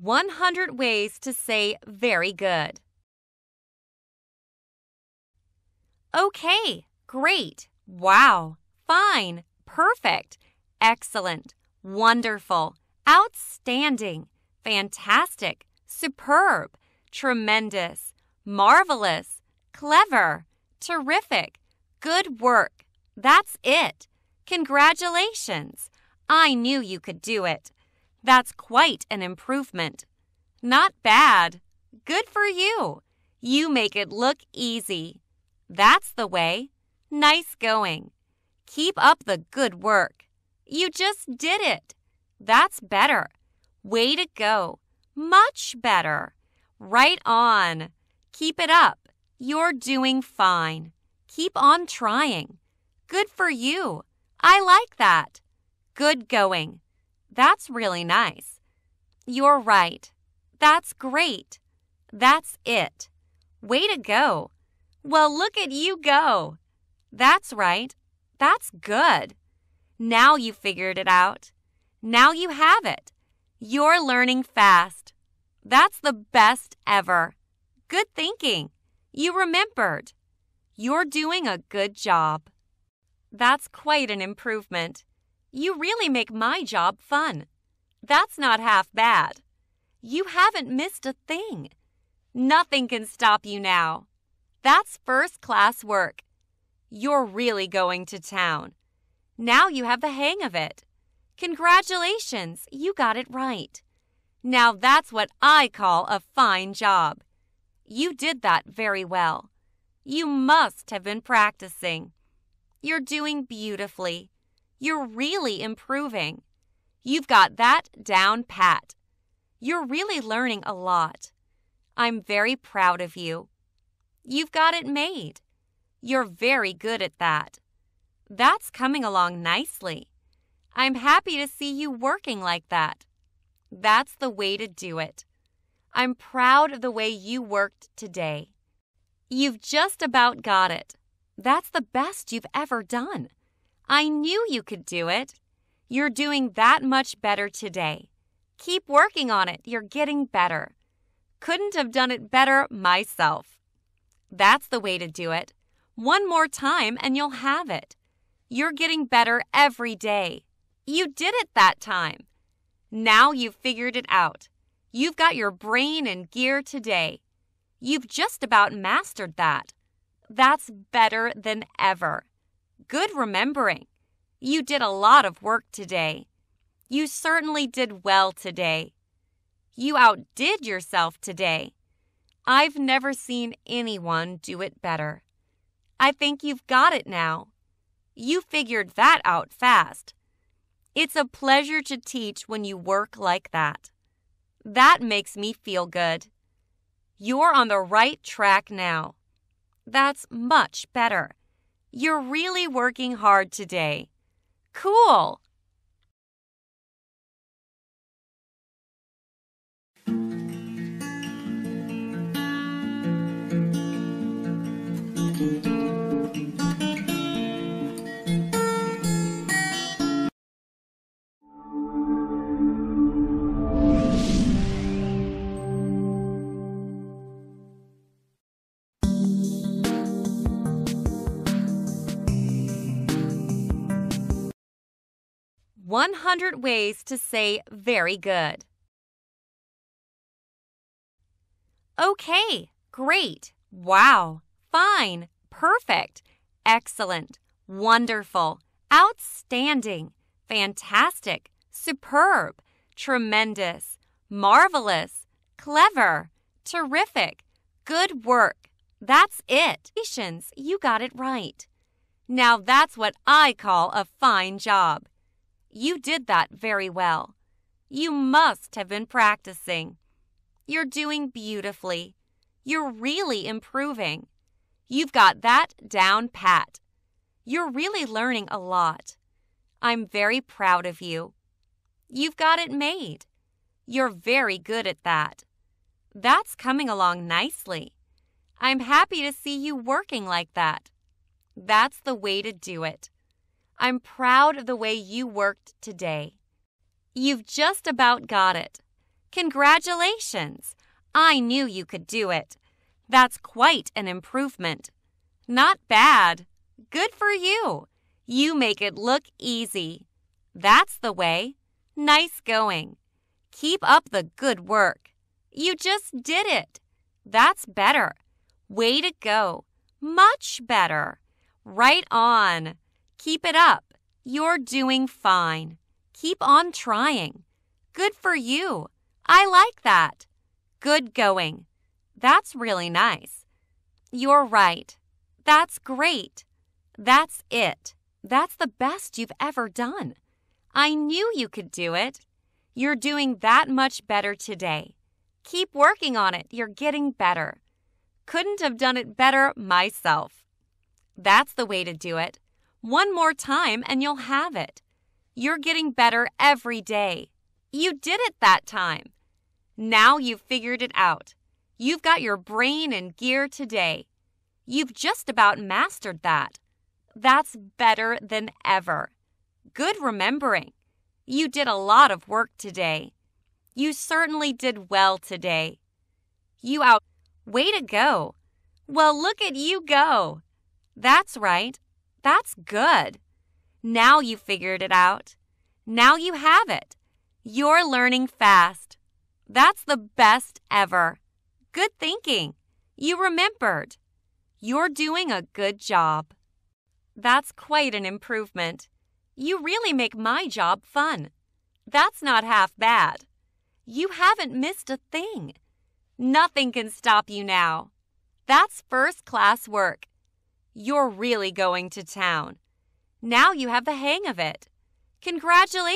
100 ways to say very good. Okay, great, wow, fine, perfect, excellent, wonderful, outstanding, fantastic, superb, tremendous, marvelous, clever, terrific, good work. That's it. Congratulations. I knew you could do it. That's quite an improvement. Not bad. Good for you. You make it look easy. That's the way. Nice going. Keep up the good work. You just did it. That's better. Way to go. Much better. Right on. Keep it up. You're doing fine. Keep on trying. Good for you. I like that. Good going. That's really nice. You're right. That's great. That's it. Way to go. Well, look at you go. That's right. That's good. Now you figured it out. Now you have it. You're learning fast. That's the best ever. Good thinking. You remembered. You're doing a good job. That's quite an improvement. You really make my job fun. That's not half bad. You haven't missed a thing. Nothing can stop you now. That's first class work. You're really going to town. Now you have the hang of it. Congratulations, you got it right. Now that's what I call a fine job. You did that very well. You must have been practicing. You're doing beautifully. You're really improving. You've got that down pat. You're really learning a lot. I'm very proud of you. You've got it made. You're very good at that. That's coming along nicely. I'm happy to see you working like that. That's the way to do it. I'm proud of the way you worked today. You've just about got it. That's the best you've ever done. I knew you could do it. You're doing that much better today. Keep working on it. You're getting better. Couldn't have done it better myself. That's the way to do it. One more time and you'll have it. You're getting better every day. You did it that time. Now you've figured it out. You've got your brain in gear today. You've just about mastered that. That's better than ever. Good remembering. You did a lot of work today. You certainly did well today. You outdid yourself today. I've never seen anyone do it better. I think you've got it now. You figured that out fast. It's a pleasure to teach when you work like that. That makes me feel good. You're on the right track now. That's much better. You're really working hard today. Cool! 100 ways to say very good. Okay, great, wow, fine, perfect, excellent, wonderful, outstanding, fantastic, superb, tremendous, marvelous, clever, terrific, good work. That's it. You got it right. Now that's what I call a fine job. You did that very well. You must have been practicing. You're doing beautifully. You're really improving. You've got that down pat. You're really learning a lot. I'm very proud of you. You've got it made. You're very good at that. That's coming along nicely. I'm happy to see you working like that. That's the way to do it. I'm proud of the way you worked today. You've just about got it. Congratulations! I knew you could do it. That's quite an improvement. Not bad. Good for you. You make it look easy. That's the way. Nice going. Keep up the good work. You just did it. That's better. Way to go. Much better. Right on. Keep it up. You're doing fine. Keep on trying. Good for you. I like that. Good going. That's really nice. You're right. That's great. That's it. That's the best you've ever done. I knew you could do it. You're doing that much better today. Keep working on it. You're getting better. Couldn't have done it better myself. That's the way to do it one more time and you'll have it. You're getting better every day. You did it that time. Now you've figured it out. You've got your brain in gear today. You've just about mastered that. That's better than ever. Good remembering. You did a lot of work today. You certainly did well today. You out. Way to go. Well, look at you go. That's right. That's good. Now you figured it out. Now you have it. You're learning fast. That's the best ever. Good thinking. You remembered. You're doing a good job. That's quite an improvement. You really make my job fun. That's not half bad. You haven't missed a thing. Nothing can stop you now. That's first class work. You're really going to town. Now you have the hang of it. Congratulations!